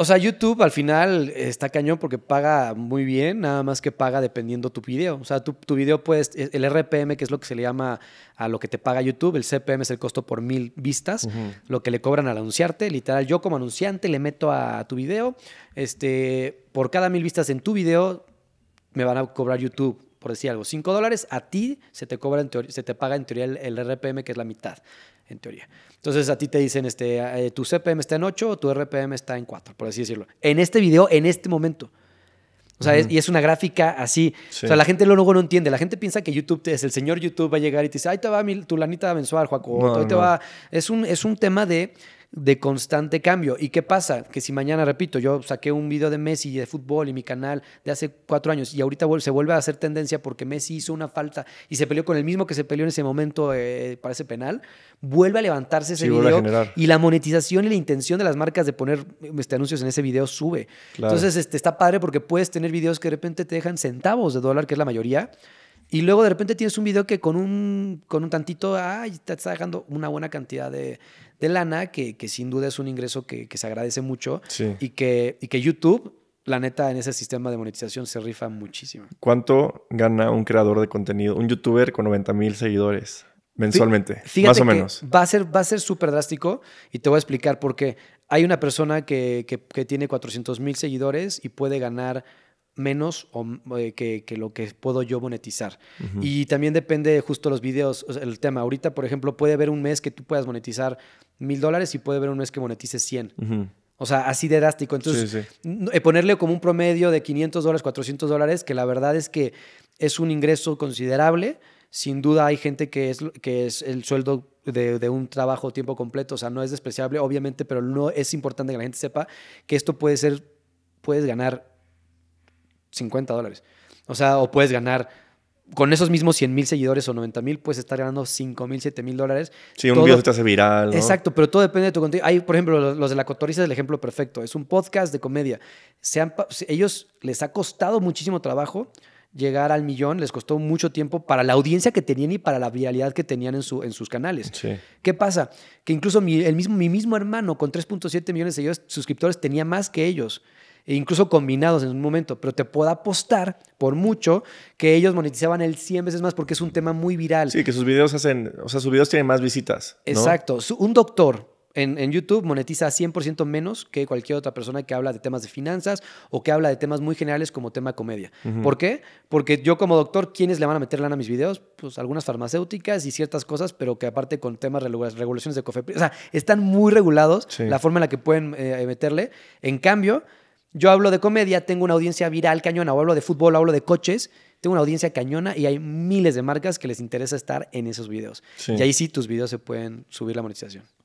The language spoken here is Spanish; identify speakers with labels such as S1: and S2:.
S1: O sea, YouTube al final está cañón porque paga muy bien, nada más que paga dependiendo tu video. O sea, tu, video puedes, e, el RPM, que es lo que se le llama a lo que te paga YouTube, el CPM es el costo por mil vistas, lo que le cobran al anunciarte. Literal, yo como anunciante le meto a tu video, este, por cada mil vistas en tu video, me van a cobrar YouTube por decir algo, 5 dólares, a ti se te, cobra en teoría, se te paga en teoría el, RPM, que es la mitad, en teoría. Entonces a ti te dicen, este, eh, tu CPM está en 8, tu RPM está en 4, por así decirlo. En este video, en este momento. O sea, y es una gráfica así. O sea, la gente luego no entiende. La gente piensa que YouTube es el señor YouTube va a llegar y te dice, ahí te va tu lanita mensual, Juaco. te va. Es un, es un tema de de constante cambio. ¿Y qué pasa? Que si mañana, repito, yo saqué un video de Messi de fútbol y mi canal de hace cuatro años y ahorita se vuelve a hacer tendencia porque Messi hizo una falta y se peleó con el mismo que se peleó en ese momento eh, para ese penal, vuelve a levantarse ese video y la monetización y la intención de las marcas de poner este, anuncios en ese video sube. Entonces este, está padre porque puedes tener videos que de repente te dejan centavos de dólar, que es la mayoría y luego de repente tienes un video que con un, con un tantito, ay, te está dejando una buena cantidad de, lana, que, sin duda es un ingreso que, se agradece mucho y, que, y que YouTube, la neta, en ese sistema de monetización se rifa muchísimo. ¿Cuánto gana un creador de contenido, un youtuber con 90 mil seguidores? Mensualmente, más o menos. Va a ser, va a ser súper drástico y te voy a explicar por qué. Hay una persona que, que tiene 400 mil seguidores y puede ganar menos o, eh, que, que, lo que puedo yo monetizar. Y también depende justo los videos, el tema. Ahorita, por ejemplo, puede haber un mes que tú puedas monetizar mil dólares y puede haber un mes que monetices 100. O sea, así de drástico. Entonces, eh, ponerle como un promedio de 500 dólares, 400 dólares, que la verdad es que es un ingreso considerable. Sin duda hay gente que es, que es el sueldo de, de, un trabajo tiempo completo, o sea, no es despreciable, obviamente, pero no es importante que la gente sepa que esto puede ser, puedes ganar 50 dólares. O sea, o puedes ganar con esos mismos 100 mil seguidores o 90 mil, puedes estar ganando 5 mil, 7 mil dólares. Sí, un video se te hace viral. Exacto, pero todo depende de tu contenido. Hay, por ejemplo, los, de la cotoriza es el ejemplo perfecto. Es un podcast de comedia. Se ellos les ha costado muchísimo trabajo llegar al millón, les costó mucho tiempo para la audiencia que tenían y para la viralidad que tenían en, su, en sus canales. ¿Qué pasa? Que incluso mi, el mismo, mi mismo hermano con 3.7 millones de suscriptores tenía más que ellos. E incluso combinados en un momento, pero te puedo apostar por mucho que ellos monetizaban el 100 veces más porque es un tema muy viral. Sí, que sus videos hacen, o sea, sus videos tienen más visitas. Exacto. Un doctor en, YouTube monetiza 100% menos que cualquier otra persona que habla de temas de finanzas o que habla de temas muy generales como tema comedia. ¿Por qué? Porque yo como doctor, ¿quiénes le van a meter lana a mis videos? Pues algunas farmacéuticas y ciertas cosas, pero que aparte con temas, regulaciones de COFEPRIS, o sea, están muy regulados la forma en la que pueden eh, meterle. En cambio, yo hablo de comedia, tengo una audiencia viral cañona, o hablo de fútbol, hablo de coches, tengo una audiencia cañona y hay miles de marcas que les interesa estar en esos videos. Y ahí sí tus videos se pueden subir la monetización.